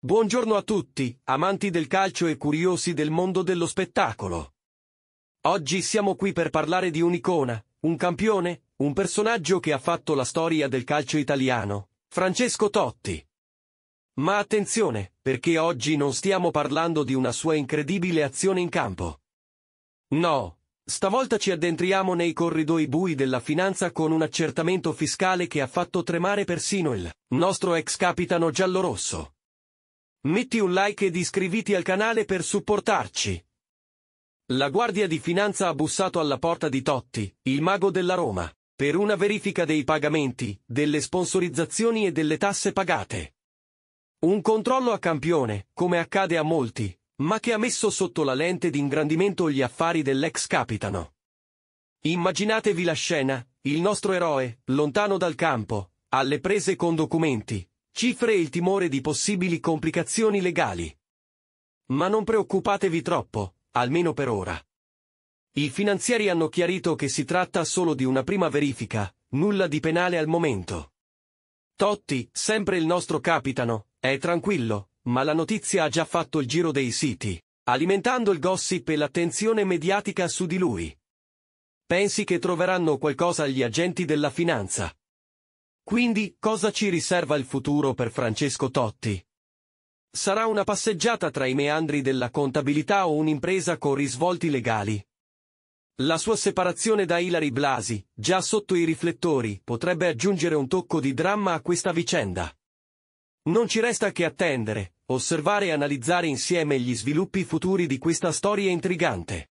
Buongiorno a tutti, amanti del calcio e curiosi del mondo dello spettacolo. Oggi siamo qui per parlare di un'icona, un campione, un personaggio che ha fatto la storia del calcio italiano, Francesco Totti. Ma attenzione, perché oggi non stiamo parlando di una sua incredibile azione in campo. No, stavolta ci addentriamo nei corridoi bui della finanza con un accertamento fiscale che ha fatto tremare persino il nostro ex capitano giallorosso. Metti un like ed iscriviti al canale per supportarci. La Guardia di Finanza ha bussato alla porta di Totti, il mago della Roma, per una verifica dei pagamenti, delle sponsorizzazioni e delle tasse pagate. Un controllo a campione, come accade a molti, ma che ha messo sotto la lente d'ingrandimento gli affari dell'ex capitano. Immaginatevi la scena, il nostro eroe, lontano dal campo, alle prese con documenti, Cifre e il timore di possibili complicazioni legali. Ma non preoccupatevi troppo, almeno per ora. I finanzieri hanno chiarito che si tratta solo di una prima verifica, nulla di penale al momento. Totti, sempre il nostro capitano, è tranquillo, ma la notizia ha già fatto il giro dei siti, alimentando il gossip e l'attenzione mediatica su di lui. Pensi che troveranno qualcosa gli agenti della finanza? Quindi, cosa ci riserva il futuro per Francesco Totti? Sarà una passeggiata tra i meandri della contabilità o un'impresa con risvolti legali? La sua separazione da Ilari Blasi, già sotto i riflettori, potrebbe aggiungere un tocco di dramma a questa vicenda. Non ci resta che attendere, osservare e analizzare insieme gli sviluppi futuri di questa storia intrigante.